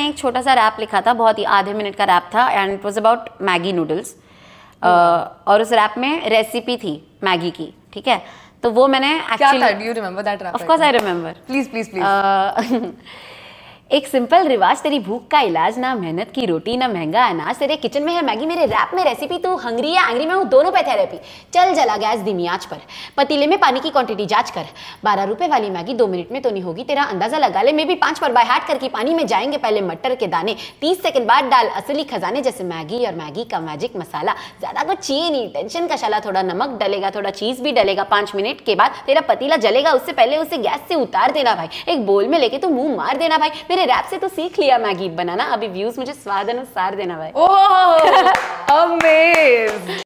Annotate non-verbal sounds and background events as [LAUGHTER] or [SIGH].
मैंने एक छोटा सा रैप लिखा था बहुत ही आधे मिनट का रैप था and it was about Maggi noodles और उस रैप में रेसिपी थी मैगी की ठीक है तो वो मैंने एक्चुअली [LAUGHS] एक सिंपल रिवाज तेरी भूख का इलाज ना मेहनत की रोटी ना महंगा अनाज तेरे किचन में है मैगी मेरे रैप में रेसिपी तू हंगरी या एंग्री में हूँ दोनों पे थेरेपी चल जला गैस धीमी आंच पर पतीले में पानी की क्वांटिटी जांच कर बारह रुपए वाली मैगी दो मिनट में तो नहीं होगी तेरा अंदाजा लगा ले मैं भी पांच पर बाय हाट करके पानी में जाएंगे पहले मटर के दाने तीस सेकंड बाद डाल असली खजाने जैसे मैगी और मैगी का मैजिक मसाला ज्यादा कुछ चाहिए नहीं टेंशन का शाला थोड़ा नमक डलेगा थोड़ा चीज भी डलेगा पांच मिनट के बाद तेरा पतीला जलेगा उससे पहले उसे गैस से उतार देना भाई एक बोल में लेके तो मुंह मार देना भाई मेरे रैप से तो सीख लिया मैगी बनाना अभी व्यूज मुझे स्वाद अनुसार देना भाई ओह अमेज [LAUGHS]